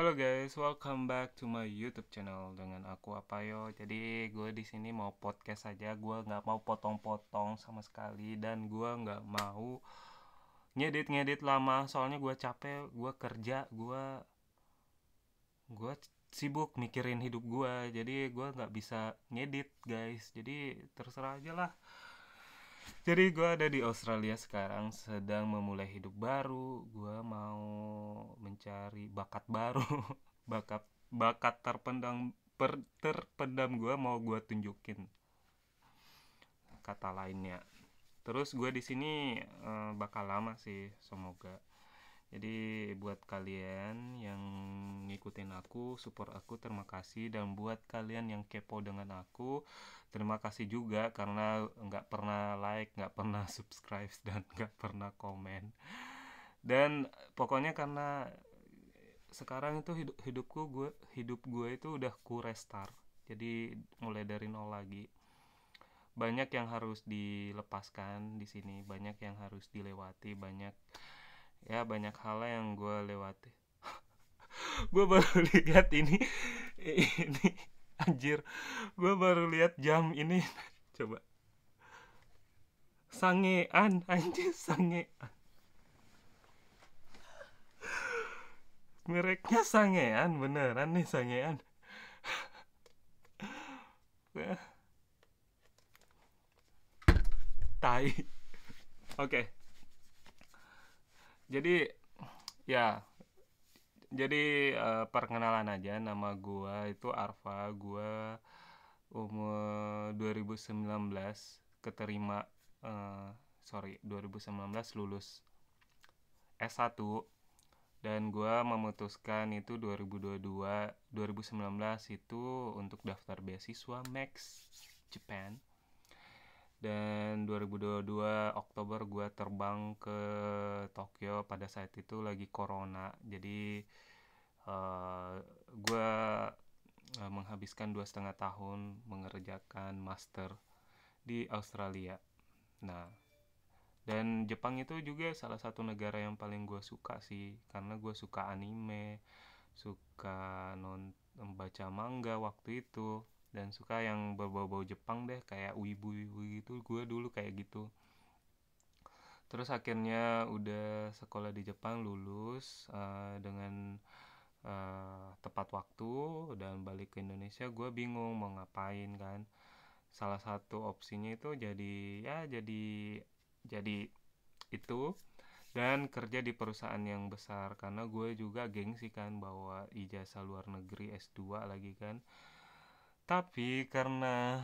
Halo guys, welcome back to my YouTube channel dengan aku apa yo Jadi gue di sini mau podcast aja, gue nggak mau potong-potong sama sekali dan gue nggak mau ngedit-ngedit lama. Soalnya gue capek, gue kerja, gue gue sibuk mikirin hidup gue. Jadi gue nggak bisa ngedit guys. Jadi terserah aja lah. Jadi gue ada di Australia sekarang sedang memulai hidup baru. Gue mau mencari bakat baru, bakat bakat terpendam per, terpendam gue mau gue tunjukin kata lainnya. Terus gue di sini uh, bakal lama sih, semoga jadi buat kalian yang ngikutin aku, support aku, terima kasih. Dan buat kalian yang kepo dengan aku, terima kasih juga karena nggak pernah like, nggak pernah subscribe, dan nggak pernah komen. Dan pokoknya karena sekarang itu hidup hidupku gue hidup gue itu udah ku restart jadi mulai dari nol lagi banyak yang harus dilepaskan di sini banyak yang harus dilewati banyak ya banyak hal yang gue lewati gue baru lihat ini ini anjir gue baru lihat jam ini coba sangean anjir sangean mereknya sangean beneran nih sangean tai oke okay jadi ya jadi uh, perkenalan aja nama gua itu Arfa gua umur 2019 keterima uh, sorry 2019 lulus S1 dan gua memutuskan itu 2022 2019 itu untuk daftar beasiswa Max Japan dan 2022 Oktober gue terbang ke Tokyo pada saat itu lagi corona jadi uh, eh, gue uh, menghabiskan dua setengah tahun mengerjakan master di Australia nah dan Jepang itu juga salah satu negara yang paling gue suka sih karena gue suka anime suka non membaca manga waktu itu dan suka yang berbau-bau Jepang deh kayak wibu-wibu gitu gue dulu kayak gitu terus akhirnya udah sekolah di Jepang lulus uh, dengan uh, tepat waktu dan balik ke Indonesia gue bingung mau ngapain kan salah satu opsinya itu jadi ya jadi jadi itu dan kerja di perusahaan yang besar karena gue juga gengsi kan bawa ijazah luar negeri S2 lagi kan tapi karena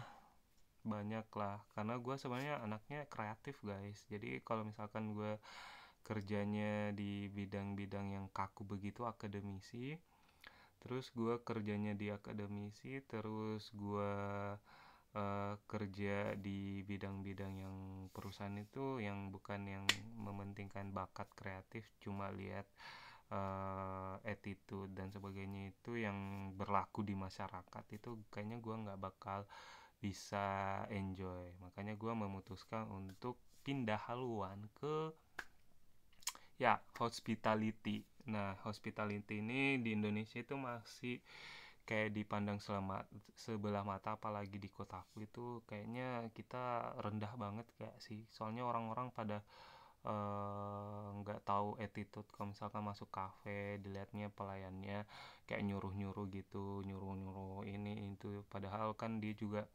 banyak lah karena gue sebenarnya anaknya kreatif guys jadi kalau misalkan gue kerjanya di bidang-bidang yang kaku begitu akademisi terus gue kerjanya di akademisi terus gue uh, kerja di bidang-bidang yang perusahaan itu yang bukan yang mementingkan bakat kreatif cuma lihat uh, attitude dan sebagainya itu yang berlaku di masyarakat itu kayaknya gue nggak bakal bisa enjoy makanya gue memutuskan untuk pindah haluan ke ya hospitality nah hospitality ini di Indonesia itu masih kayak dipandang selama, sebelah mata apalagi di kotaku itu kayaknya kita rendah banget kayak sih soalnya orang-orang pada Eh, nggak uh, tahu attitude kalau misalkan masuk kafe dilihatnya pelayannya kayak nyuruh-nyuruh gitu nyuruh-nyuruh ini itu padahal kan dia juga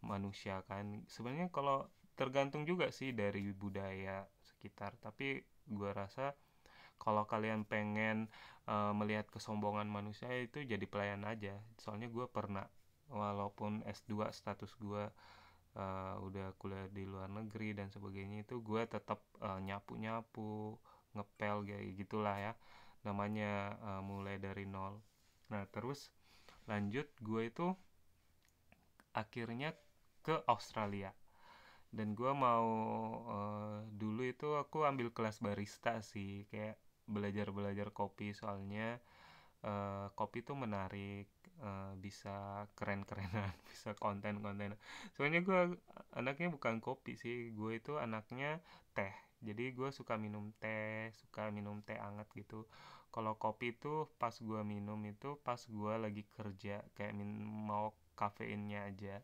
manusia kan sebenarnya kalau tergantung juga sih dari budaya sekitar tapi gue rasa kalau kalian pengen uh, melihat kesombongan manusia itu jadi pelayan aja soalnya gue pernah walaupun S2 status gue uh, udah kuliah di luar negeri dan sebagainya itu gue tetap uh, eh, nyapu nyapu ngepel kayak gitulah ya namanya uh, mulai dari nol nah terus lanjut gue itu akhirnya ke Australia dan gue mau uh, dulu itu aku ambil kelas barista sih kayak belajar belajar kopi soalnya uh, kopi tuh menarik Eh, bisa keren-kerenan bisa konten-konten soalnya gue anaknya bukan kopi sih gue itu anaknya teh jadi gue suka minum teh suka minum teh anget gitu kalau kopi itu pas gue minum itu pas gue lagi kerja kayak min mau kafeinnya aja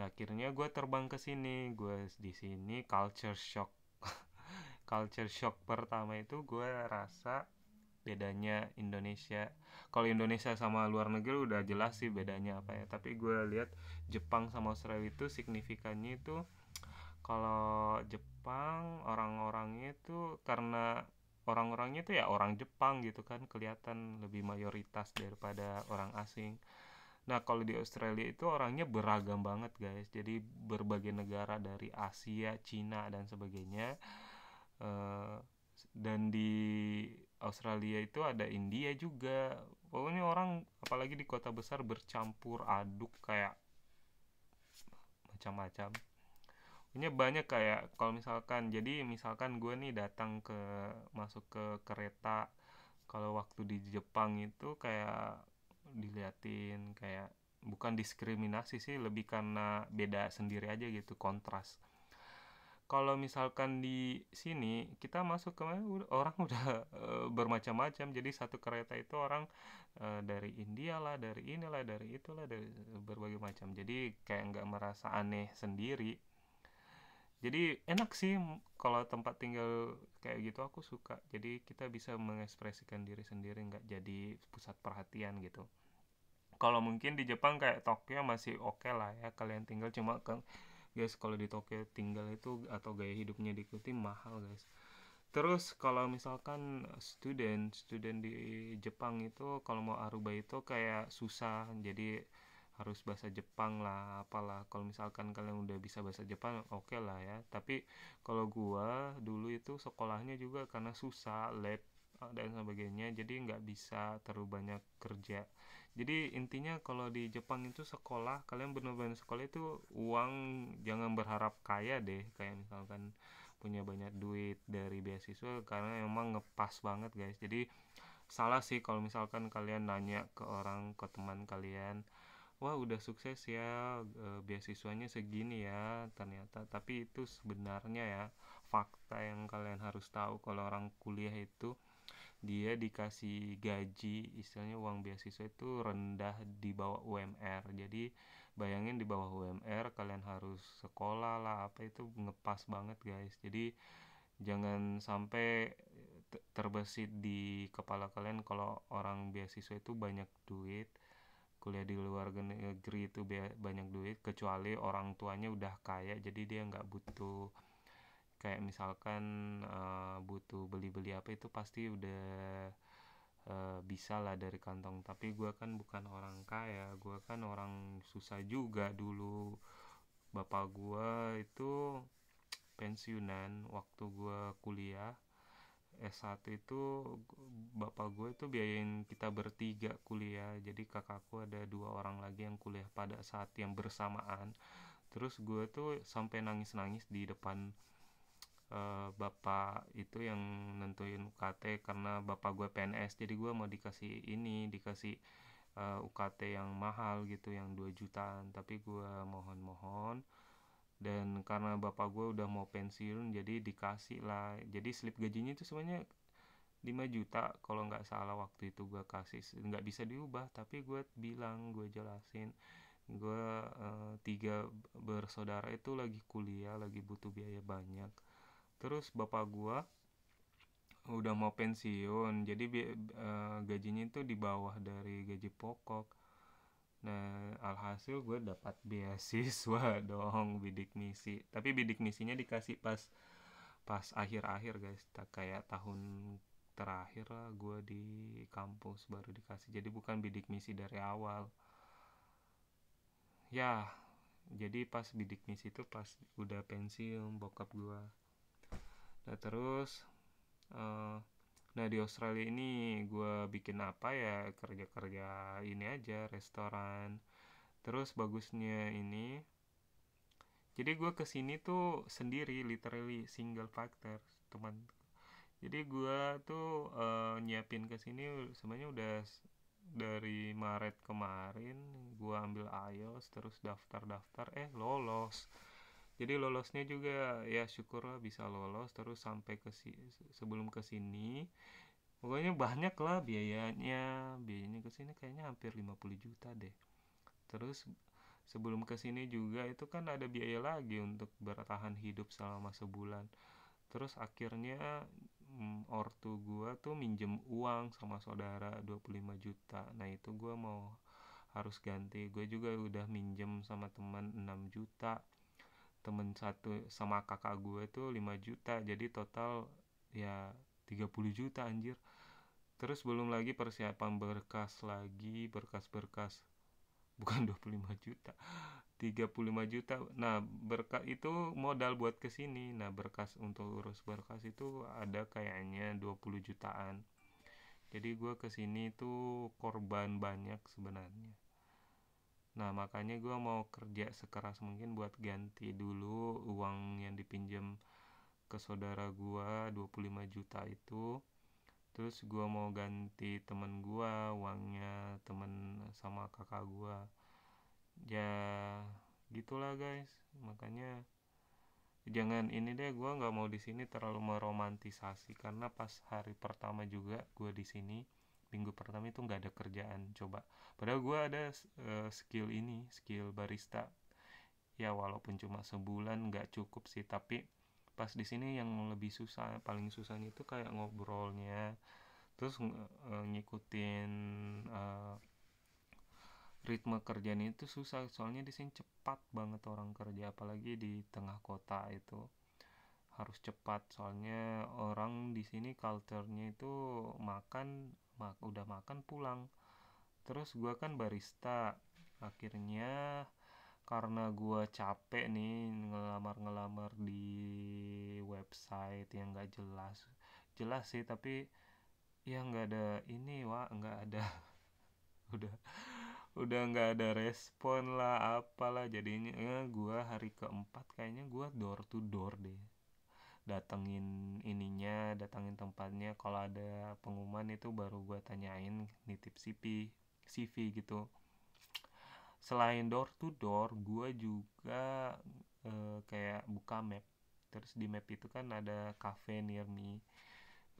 nah akhirnya gue terbang ke sini gue di sini culture shock culture shock pertama itu gue rasa bedanya Indonesia kalau Indonesia sama luar negeri udah jelas sih bedanya apa ya tapi gue lihat Jepang sama Australia itu signifikannya itu kalau Jepang orang-orangnya itu karena orang-orangnya itu ya orang Jepang gitu kan kelihatan lebih mayoritas daripada orang asing Nah, kalau di Australia itu orangnya beragam banget, guys. Jadi, berbagai negara dari Asia, Cina, dan sebagainya. Uh, dan di Australia itu ada India juga pokoknya orang apalagi di kota besar bercampur aduk kayak macam-macam punya banyak kayak kalau misalkan jadi misalkan gue nih datang ke masuk ke kereta kalau waktu di Jepang itu kayak diliatin kayak bukan diskriminasi sih lebih karena beda sendiri aja gitu kontras kalau misalkan di sini kita masuk ke orang udah uh, bermacam-macam jadi satu kereta itu orang uh, dari India lah dari inilah dari itulah dari berbagai macam jadi kayak nggak merasa aneh sendiri jadi enak sih kalau tempat tinggal kayak gitu aku suka jadi kita bisa mengekspresikan diri sendiri nggak jadi pusat perhatian gitu kalau mungkin di Jepang kayak Tokyo masih oke okay lah ya kalian tinggal cuma ke guys kalau di Tokyo tinggal itu atau gaya hidupnya diikuti mahal guys terus kalau misalkan student student di Jepang itu kalau mau aruba itu kayak susah jadi harus bahasa Jepang lah apalah kalau misalkan kalian udah bisa bahasa Jepang oke okay lah ya tapi kalau gua dulu itu sekolahnya juga karena susah lab dan sebagainya jadi nggak bisa terlalu banyak kerja jadi intinya kalau di Jepang itu sekolah kalian benar-benar sekolah itu uang jangan berharap kaya deh kayak misalkan punya banyak duit dari beasiswa karena emang ngepas banget guys jadi salah sih kalau misalkan kalian nanya ke orang ke teman kalian wah udah sukses ya e, beasiswanya segini ya ternyata tapi itu sebenarnya ya fakta yang kalian harus tahu kalau orang kuliah itu dia dikasih gaji istilahnya uang beasiswa itu rendah di bawah UMR jadi bayangin di bawah UMR kalian harus sekolah lah apa itu ngepas banget guys jadi jangan sampai terbesit di kepala kalian kalau orang beasiswa itu banyak duit kuliah di luar negeri itu banyak duit kecuali orang tuanya udah kaya jadi dia nggak butuh kayak misalkan uh, butuh beli-beli apa itu pasti udah uh, bisa lah dari kantong tapi gue kan bukan orang kaya gue kan orang susah juga dulu bapak gue itu pensiunan waktu gue kuliah S1 itu bapak gue itu biayain kita bertiga kuliah jadi kakakku ada dua orang lagi yang kuliah pada saat yang bersamaan terus gue tuh sampai nangis-nangis di depan uh, bapak itu yang nentuin UKT karena bapak gue PNS jadi gue mau dikasih ini dikasih uh, eh, UKT yang mahal gitu yang 2 jutaan tapi gue mohon-mohon dan karena bapak gue udah mau pensiun jadi dikasih lah jadi slip gajinya itu semuanya 5 juta kalau nggak salah waktu itu gue kasih nggak bisa diubah tapi gue bilang gue jelasin gue uh, tiga bersaudara itu lagi kuliah lagi butuh biaya banyak terus bapak gua udah mau pensiun jadi uh, gajinya itu di bawah dari gaji pokok nah alhasil gue dapat beasiswa dong bidik misi tapi bidik misinya dikasih pas pas akhir-akhir guys tak kayak tahun terakhir lah gue di kampus baru dikasih jadi bukan bidik misi dari awal ya jadi pas bidik misi itu pas udah pensiun bokap gue nah, terus uh, nah di Australia ini gue bikin apa ya kerja-kerja ini aja restoran terus bagusnya ini jadi gue kesini tuh sendiri literally single factor teman jadi gue tuh uh, nyiapin kesini sebenarnya udah dari Maret kemarin gue ambil IELTS terus daftar-daftar eh lolos jadi lolosnya juga ya syukurlah bisa lolos terus sampai ke si, sebelum ke sini pokoknya banyak lah biayanya biayanya ke sini kayaknya hampir 50 juta deh terus sebelum ke sini juga itu kan ada biaya lagi untuk bertahan hidup selama sebulan terus akhirnya mm, ortu gua tuh minjem uang sama saudara 25 juta nah itu gua mau harus ganti gue juga udah minjem sama teman 6 juta temen satu sama kakak gue tuh 5 juta jadi total ya 30 juta anjir terus belum lagi persiapan berkas lagi berkas-berkas bukan 25 juta 35 juta nah berkas itu modal buat kesini nah berkas untuk urus berkas itu ada kayaknya 20 jutaan jadi gue kesini tuh korban banyak sebenarnya Nah, makanya gue mau kerja sekeras mungkin buat ganti dulu uang yang dipinjam ke saudara gue 25 juta itu. Terus gue mau ganti temen gue uangnya temen sama kakak gue. Ya gitulah guys, makanya jangan ini deh gue nggak mau di sini terlalu meromantisasi karena pas hari pertama juga gue di sini minggu pertama itu nggak ada kerjaan coba padahal gue ada uh, skill ini skill barista ya walaupun cuma sebulan nggak cukup sih tapi pas di sini yang lebih susah paling susahnya itu kayak ngobrolnya terus uh, ngikutin uh, ritme kerjaan itu susah soalnya di sini cepat banget orang kerja apalagi di tengah kota itu harus cepat soalnya orang di sini culturenya itu makan mak udah makan pulang terus gue kan barista akhirnya karena gue capek nih ngelamar-ngelamar di website yang gak jelas jelas sih tapi ya nggak ada ini wah nggak ada udah udah nggak ada respon lah apalah jadinya eh, gue hari keempat kayaknya gue door to door deh datengin ininya datengin tempatnya kalau ada pengumuman itu baru gue tanyain nitip CV CV gitu selain door to door gue juga e, kayak buka map terus di map itu kan ada cafe near me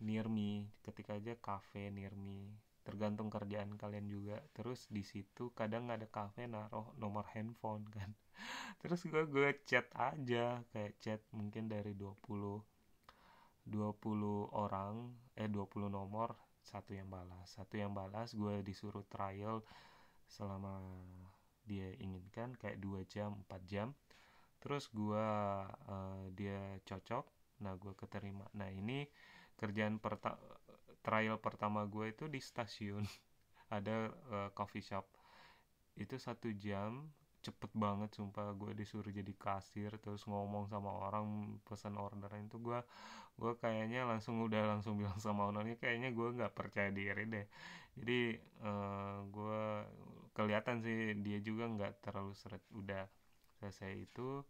near me ketika aja cafe near me tergantung kerjaan kalian juga terus di situ kadang ada kafe naruh nomor handphone kan terus gue gue chat aja kayak chat mungkin dari 20 20 orang eh 20 nomor satu yang balas satu yang balas gue disuruh trial selama dia inginkan kayak dua jam 4 jam terus gue uh, dia cocok nah gue keterima nah ini kerjaan pertama trial pertama gue itu di stasiun ada uh, coffee shop itu satu jam cepet banget sumpah gue disuruh jadi kasir terus ngomong sama orang pesan orderan itu gue gue kayaknya langsung udah langsung bilang sama ownernya kayaknya gue nggak percaya diri deh jadi uh, eh, gue kelihatan sih dia juga nggak terlalu seret udah selesai itu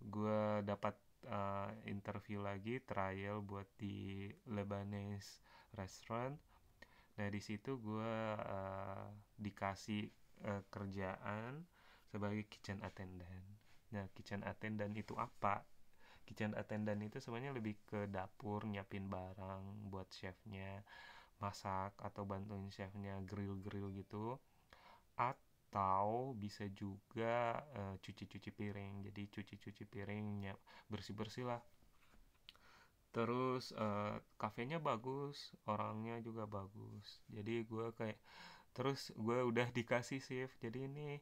gue dapat uh, interview lagi trial buat di Lebanese restaurant. nah di situ gue uh, dikasih uh, kerjaan sebagai kitchen attendant nah kitchen attendant itu apa kitchen attendant itu sebenarnya lebih ke dapur nyiapin barang buat chefnya masak atau bantuin chefnya grill-grill gitu atau bisa juga cuci uh, eh, cuci -cuci piring jadi cuci-cuci piringnya bersih-bersih lah terus uh, kafenya bagus orangnya juga bagus jadi gue kayak terus gue udah dikasih shift jadi ini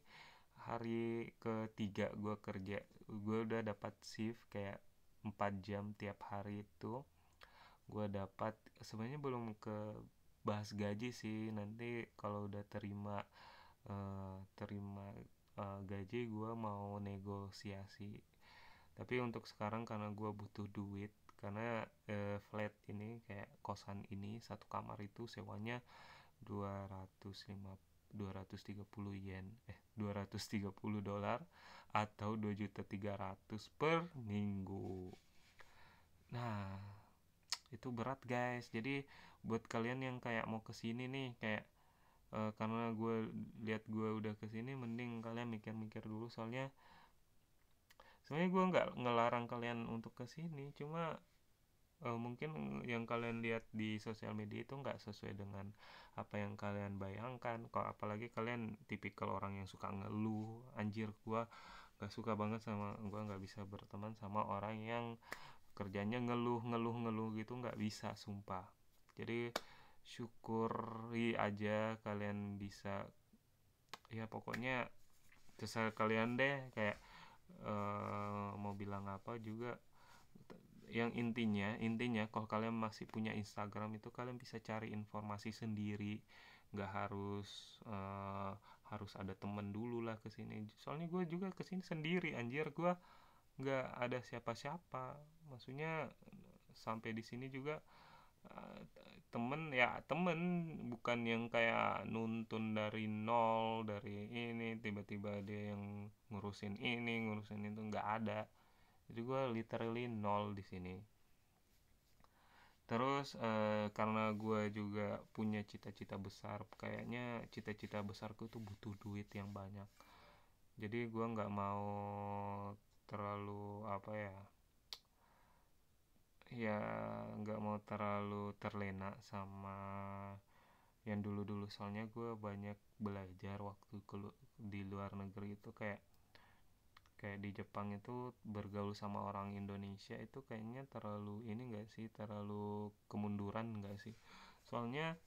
hari ketiga gue kerja gue udah dapat shift kayak 4 jam tiap hari itu gue dapat sebenarnya belum ke bahas gaji sih nanti kalau udah terima uh, terima uh, gaji gue mau negosiasi tapi untuk sekarang karena gue butuh duit karena e, flat ini kayak kosan ini satu kamar itu sewanya 250 230 yen eh 230 dolar atau juta 300 per minggu. Nah, itu berat guys. Jadi buat kalian yang kayak mau kesini nih kayak uh, karena gue lihat gue udah kesini mending kalian mikir-mikir dulu soalnya sebenarnya gue nggak ngelarang kalian untuk kesini cuma uh, mungkin yang kalian lihat di sosial media itu nggak sesuai dengan apa yang kalian bayangkan kalau apalagi kalian tipikal orang yang suka ngeluh anjir gua nggak suka banget sama gua nggak bisa berteman sama orang yang kerjanya ngeluh ngeluh ngeluh gitu nggak bisa sumpah jadi syukuri aja kalian bisa ya pokoknya terserah kalian deh kayak uh, mau bilang apa juga yang intinya intinya kalau kalian masih punya Instagram itu kalian bisa cari informasi sendiri nggak harus uh, harus ada temen dulu lah kesini soalnya gue juga kesini sendiri anjir gue nggak ada siapa-siapa maksudnya sampai di sini juga eh, temen ya temen bukan yang kayak nuntun dari nol dari ini tiba-tiba dia yang ngurusin ini ngurusin itu nggak ada jadi gue literally nol di sini terus eh, karena gue juga punya cita-cita besar kayaknya cita-cita besarku tuh butuh duit yang banyak jadi gue nggak mau terlalu apa ya ya nggak mau terlalu terlena sama yang dulu-dulu soalnya gue banyak belajar waktu di luar negeri itu kayak kayak di Jepang itu bergaul sama orang Indonesia itu kayaknya terlalu ini enggak sih terlalu kemunduran enggak sih soalnya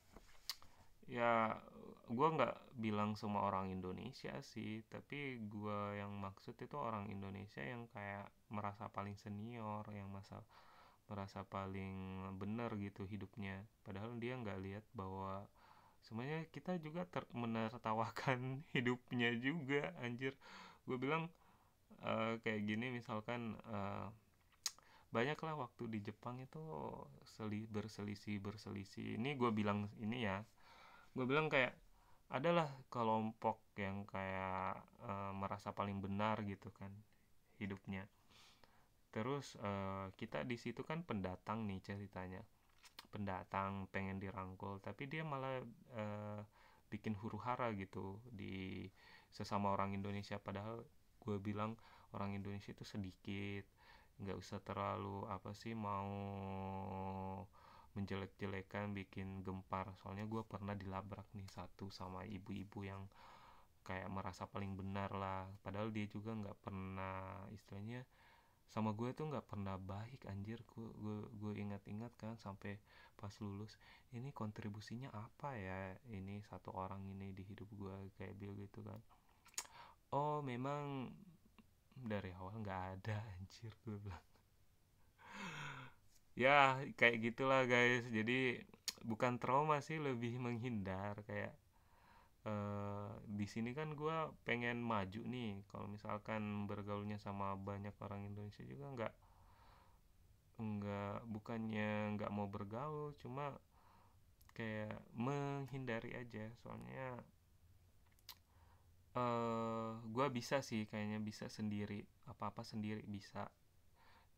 ya gue nggak bilang semua orang Indonesia sih tapi gue yang maksud itu orang Indonesia yang kayak merasa paling senior yang masa merasa paling benar gitu hidupnya padahal dia nggak lihat bahwa semuanya kita juga ter menertawakan hidupnya juga anjir gue bilang uh, kayak gini misalkan uh, banyaklah waktu di Jepang itu seli berselisih berselisih ini gue bilang ini ya gue bilang kayak adalah kelompok yang kayak uh, merasa paling benar gitu kan hidupnya terus uh, kita di situ kan pendatang nih ceritanya pendatang pengen dirangkul tapi dia malah uh, bikin huru hara gitu di sesama orang Indonesia padahal gue bilang orang Indonesia itu sedikit nggak usah terlalu apa sih mau menjelek-jelekan bikin gempar soalnya gue pernah dilabrak nih satu sama ibu-ibu yang kayak merasa paling benar lah padahal dia juga nggak pernah istilahnya sama gue tuh nggak pernah baik anjir gue gue, ingat-ingat kan sampai pas lulus ini kontribusinya apa ya ini satu orang ini di hidup gue kayak Bill gitu kan oh memang dari awal nggak ada anjir gue bilang ya kayak gitulah guys jadi bukan trauma sih lebih menghindar kayak uh, di sini kan gue pengen maju nih kalau misalkan bergaulnya sama banyak orang Indonesia juga nggak nggak bukannya nggak mau bergaul cuma kayak menghindari aja soalnya uh, eh, gue bisa sih kayaknya bisa sendiri apa-apa sendiri bisa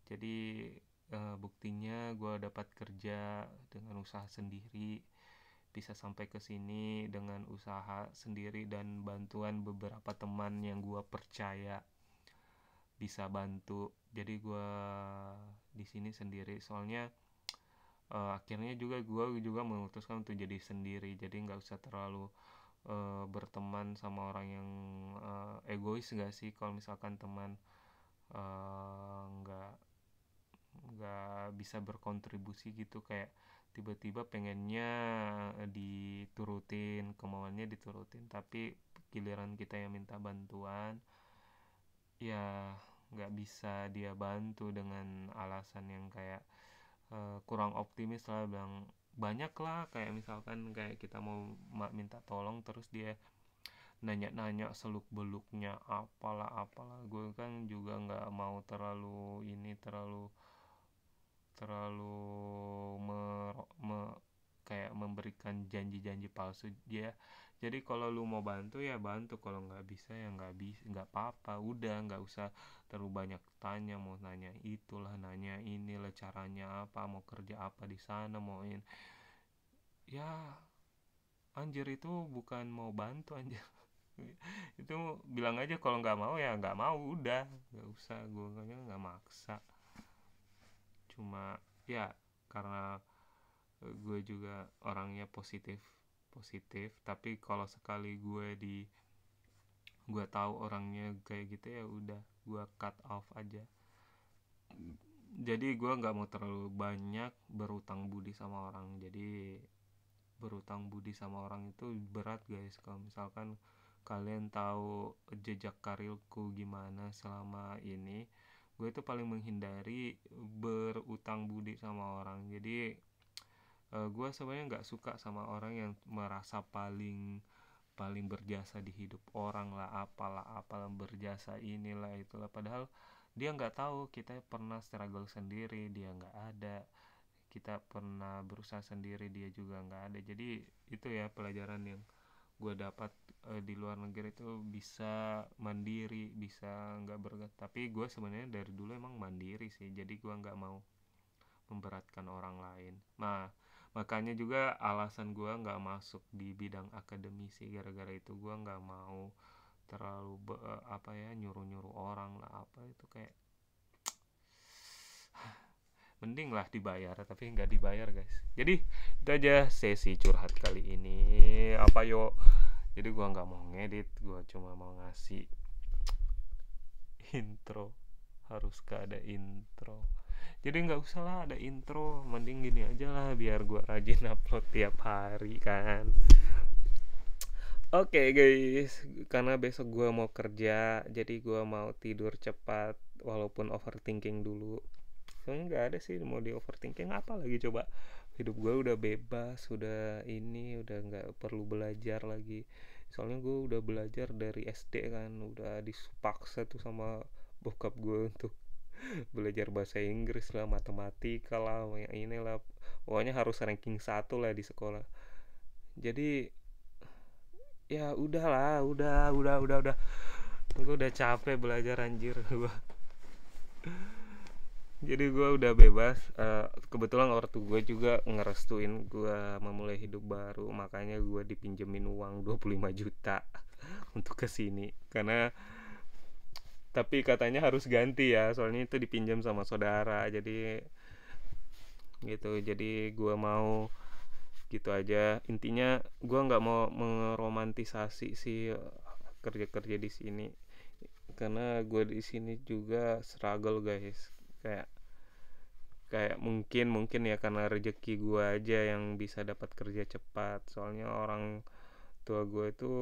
jadi uh, buktinya gue dapat kerja dengan usaha sendiri bisa sampai ke sini dengan usaha sendiri dan bantuan beberapa teman yang gue percaya bisa bantu jadi gue di sini sendiri soalnya uh, akhirnya juga gue juga memutuskan untuk jadi sendiri jadi nggak usah terlalu uh, berteman sama orang yang uh, egois gak sih kalau misalkan teman eh, nggak uh, nggak bisa berkontribusi gitu kayak tiba-tiba pengennya diturutin kemauannya diturutin tapi giliran kita yang minta bantuan ya nggak bisa dia bantu dengan alasan yang kayak uh, kurang optimis lah bilang banyak lah kayak misalkan kayak kita mau minta tolong terus dia nanya-nanya seluk beluknya apalah apalah gue kan juga nggak mau terlalu ini terlalu terlalu me, me kayak memberikan janji-janji palsu dia jadi kalau lu mau bantu ya bantu kalau nggak bisa ya nggak bisa nggak apa-apa udah nggak usah terlalu banyak tanya mau nanya itulah nanya inilah caranya apa mau kerja apa di sana mau mauin ya anjir itu bukan mau bantu anjir itu bilang aja kalau nggak mau ya nggak mau udah nggak usah gue kayaknya nggak maksa cuma ya karena eh, gue juga orangnya positif positif tapi kalau sekali gue di gue tahu orangnya kayak gitu ya udah gue cut off aja jadi gue nggak mau terlalu banyak berutang budi sama orang jadi berutang budi sama orang itu berat guys kalau misalkan kalian tahu jejak karirku gimana selama ini gue itu paling menghindari berutang budi sama orang jadi uh, eh, gue sebenarnya nggak suka sama orang yang merasa paling paling berjasa di hidup orang lah apalah apalah berjasa inilah itulah padahal dia nggak tahu kita pernah struggle sendiri dia nggak ada kita pernah berusaha sendiri dia juga nggak ada jadi itu ya pelajaran yang gue dapat e, di luar negeri itu bisa mandiri bisa nggak berkat tapi gue sebenarnya dari dulu emang mandiri sih jadi gue nggak mau memberatkan orang lain nah makanya juga alasan gue nggak masuk di bidang akademisi gara-gara itu gue nggak mau terlalu be, eh, apa ya nyuruh-nyuruh orang lah apa itu kayak mending lah dibayar tapi nggak dibayar guys jadi itu aja sesi curhat kali ini apa yo jadi gue nggak mau ngedit gue cuma mau ngasih intro harus gak ada intro jadi nggak usah lah ada intro mending gini aja lah biar gue rajin upload tiap hari kan oke okay, guys karena besok gue mau kerja jadi gue mau tidur cepat walaupun overthinking dulu soalnya nggak ada sih mau di overthinking apa lagi coba hidup gue udah bebas udah ini udah nggak perlu belajar lagi soalnya gue udah belajar dari SD kan udah dipaksa tuh sama bokap gue untuk belajar bahasa Inggris lah matematika lah ini lah, pokoknya harus ranking satu lah di sekolah jadi ya udahlah udah udah udah udah gue udah capek belajar anjir gue jadi gue udah bebas uh, kebetulan ortu gue juga ngerestuin gue memulai hidup baru makanya gue dipinjemin uang 25 juta untuk kesini karena tapi katanya harus ganti ya soalnya itu dipinjam sama saudara jadi gitu jadi gue mau gitu aja intinya gue nggak mau meromantisasi si kerja-kerja di sini karena gue di sini juga struggle guys kayak kayak mungkin mungkin ya karena rezeki gue aja yang bisa dapat kerja cepat soalnya orang tua gue itu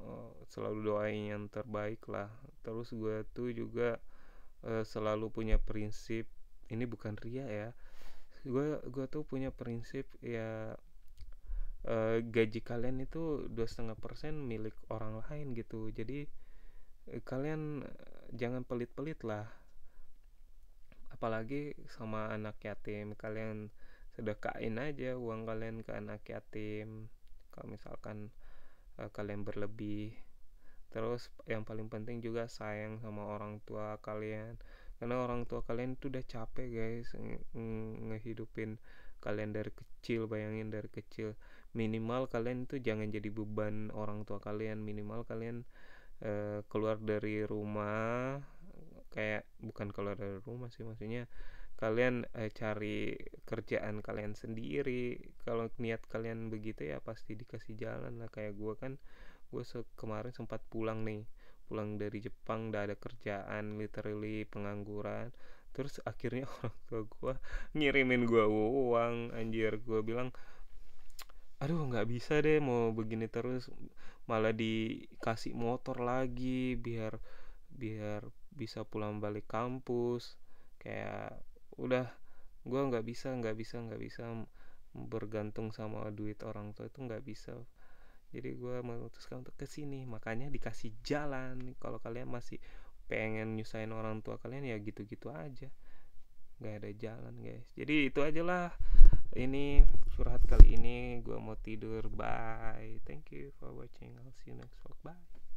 Eh, selalu doain yang terbaik lah terus gue tuh juga uh, selalu punya prinsip ini bukan ria ya gue gue tuh punya prinsip ya uh, gaji kalian itu dua setengah persen milik orang lain gitu jadi uh, kalian jangan pelit-pelit lah apalagi sama anak yatim kalian sedekain aja uang kalian ke anak yatim kalau misalkan uh, kalian berlebih terus yang paling penting juga sayang sama orang tua kalian karena orang tua kalian tuh udah capek guys ngehidupin kalian dari kecil bayangin dari kecil minimal kalian tuh jangan jadi beban orang tua kalian minimal kalian uh, keluar dari rumah kayak bukan keluar dari rumah sih maksudnya kalian eh, cari kerjaan kalian sendiri kalau niat kalian begitu ya pasti dikasih jalan lah kayak gue kan gue se kemarin sempat pulang nih pulang dari Jepang udah ada kerjaan literally pengangguran terus akhirnya orang tua gue ngirimin gue uang anjir gue bilang aduh nggak bisa deh mau begini terus malah dikasih motor lagi biar biar bisa pulang balik kampus kayak udah gue nggak bisa nggak bisa nggak bisa bergantung sama duit orang tua itu nggak bisa jadi gue memutuskan untuk kesini makanya dikasih jalan kalau kalian masih pengen nyusahin orang tua kalian ya gitu-gitu aja nggak ada jalan guys jadi itu aja lah ini curhat kali ini gue mau tidur bye thank you for watching I'll see you next vlog bye